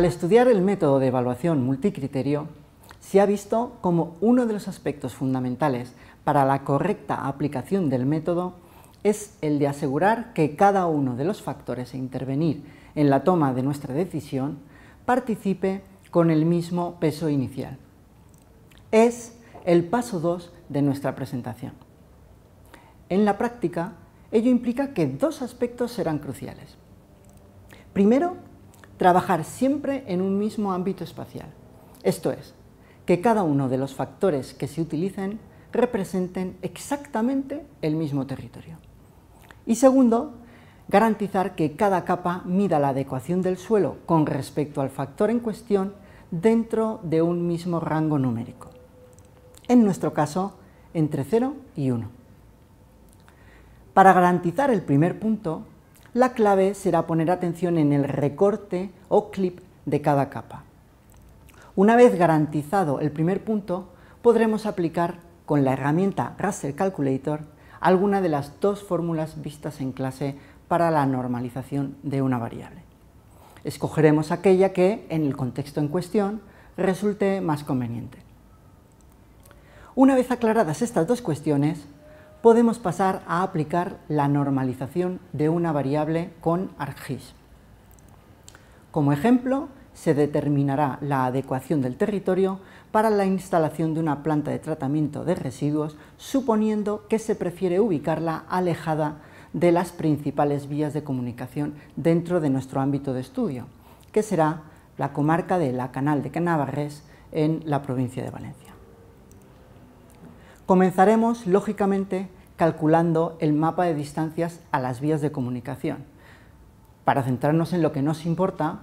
Al estudiar el método de evaluación multicriterio, se ha visto como uno de los aspectos fundamentales para la correcta aplicación del método es el de asegurar que cada uno de los factores a intervenir en la toma de nuestra decisión participe con el mismo peso inicial. Es el paso 2 de nuestra presentación. En la práctica, ello implica que dos aspectos serán cruciales. Primero, trabajar siempre en un mismo ámbito espacial. Esto es, que cada uno de los factores que se utilicen representen exactamente el mismo territorio. Y segundo, garantizar que cada capa mida la adecuación del suelo con respecto al factor en cuestión dentro de un mismo rango numérico. En nuestro caso, entre 0 y 1. Para garantizar el primer punto, la clave será poner atención en el recorte o clip de cada capa. Una vez garantizado el primer punto, podremos aplicar con la herramienta Raster Calculator alguna de las dos fórmulas vistas en clase para la normalización de una variable. Escogeremos aquella que, en el contexto en cuestión, resulte más conveniente. Una vez aclaradas estas dos cuestiones, podemos pasar a aplicar la normalización de una variable con ArcGIS. Como ejemplo, se determinará la adecuación del territorio para la instalación de una planta de tratamiento de residuos, suponiendo que se prefiere ubicarla alejada de las principales vías de comunicación dentro de nuestro ámbito de estudio, que será la comarca de la Canal de Canavarres en la provincia de Valencia. Comenzaremos, lógicamente, calculando el mapa de distancias a las vías de comunicación. Para centrarnos en lo que nos importa,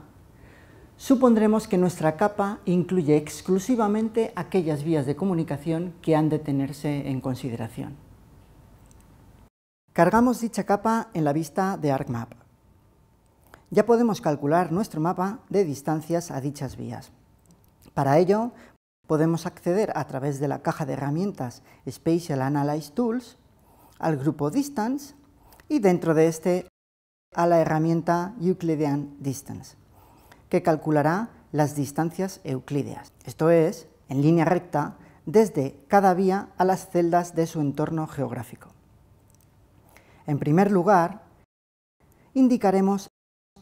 supondremos que nuestra capa incluye exclusivamente aquellas vías de comunicación que han de tenerse en consideración. Cargamos dicha capa en la vista de ArcMap. Ya podemos calcular nuestro mapa de distancias a dichas vías. Para ello, podemos acceder a través de la caja de herramientas Spatial Analyze Tools al grupo Distance y dentro de este a la herramienta Euclidean Distance, que calculará las distancias euclídeas, esto es, en línea recta, desde cada vía a las celdas de su entorno geográfico. En primer lugar, indicaremos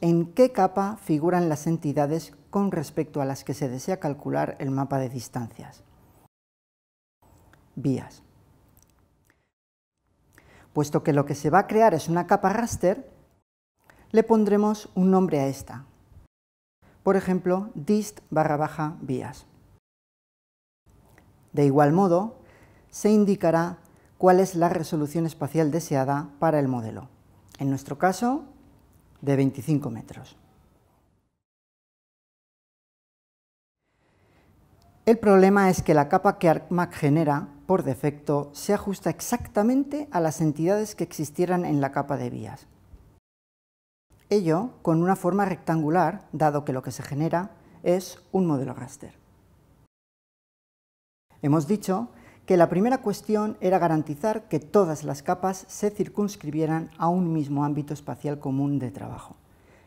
en qué capa figuran las entidades con respecto a las que se desea calcular el mapa de distancias. Vías. Puesto que lo que se va a crear es una capa raster, le pondremos un nombre a esta. Por ejemplo, dist barra baja vías. De igual modo, se indicará cuál es la resolución espacial deseada para el modelo. En nuestro caso, de 25 metros. El problema es que la capa que ARCMAC genera, por defecto, se ajusta exactamente a las entidades que existieran en la capa de vías. Ello con una forma rectangular, dado que lo que se genera es un modelo raster. Hemos dicho que la primera cuestión era garantizar que todas las capas se circunscribieran a un mismo ámbito espacial común de trabajo,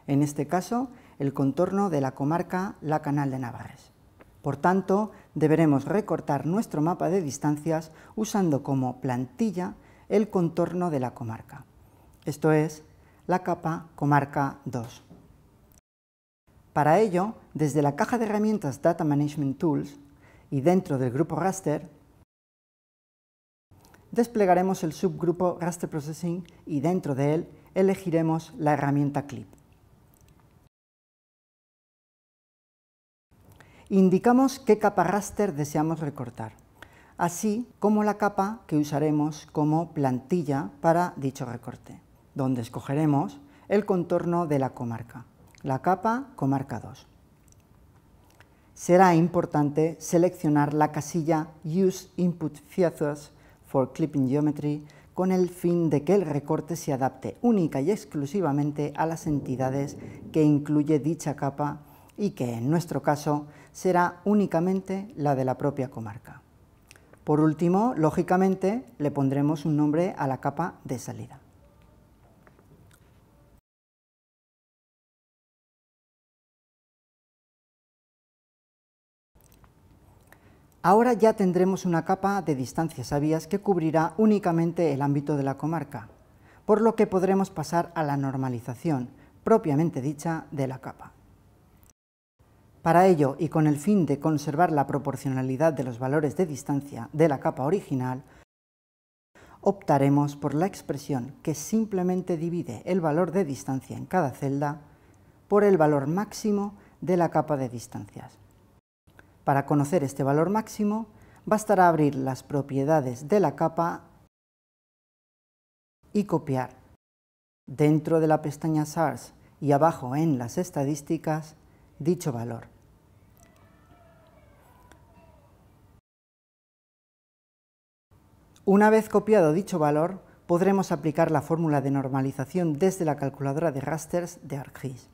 en este caso el contorno de la comarca La Canal de Navarres. Por tanto, deberemos recortar nuestro mapa de distancias usando como plantilla el contorno de la comarca, esto es, la capa comarca 2. Para ello, desde la caja de herramientas Data Management Tools y dentro del grupo raster, desplegaremos el subgrupo Raster Processing y dentro de él elegiremos la herramienta Clip. Indicamos qué capa raster deseamos recortar, así como la capa que usaremos como plantilla para dicho recorte, donde escogeremos el contorno de la comarca, la capa comarca 2. Será importante seleccionar la casilla Use Input Features for Clipping Geometry con el fin de que el recorte se adapte única y exclusivamente a las entidades que incluye dicha capa y que en nuestro caso será únicamente la de la propia comarca. Por último, lógicamente, le pondremos un nombre a la capa de salida. Ahora ya tendremos una capa de distancias a que cubrirá únicamente el ámbito de la comarca, por lo que podremos pasar a la normalización, propiamente dicha, de la capa. Para ello, y con el fin de conservar la proporcionalidad de los valores de distancia de la capa original, optaremos por la expresión que simplemente divide el valor de distancia en cada celda por el valor máximo de la capa de distancias. Para conocer este valor máximo, bastará abrir las propiedades de la capa y copiar. Dentro de la pestaña SARS y abajo en las estadísticas, dicho valor. Una vez copiado dicho valor, podremos aplicar la fórmula de normalización desde la calculadora de rasters de ArcGIS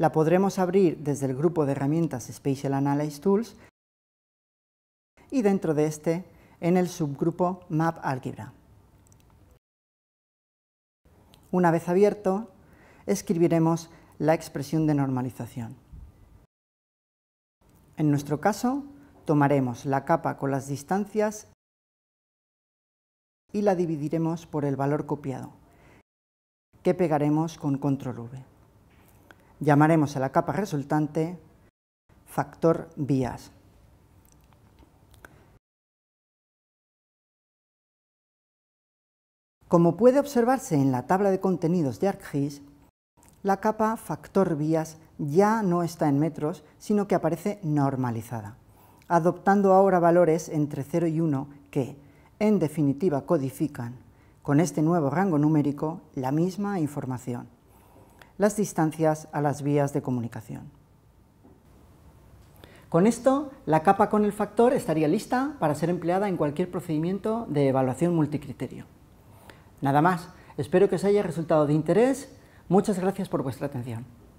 la podremos abrir desde el grupo de herramientas Spatial Analysis Tools y dentro de este en el subgrupo Map Algebra. Una vez abierto, escribiremos la expresión de normalización. En nuestro caso, tomaremos la capa con las distancias y la dividiremos por el valor copiado, que pegaremos con control V. Llamaremos a la capa resultante factor vías. Como puede observarse en la tabla de contenidos de ArcGIS, la capa factor vías ya no está en metros, sino que aparece normalizada, adoptando ahora valores entre 0 y 1 que, en definitiva, codifican, con este nuevo rango numérico, la misma información las distancias a las vías de comunicación. Con esto, la capa con el factor estaría lista para ser empleada en cualquier procedimiento de evaluación multicriterio. Nada más, espero que os haya resultado de interés. Muchas gracias por vuestra atención.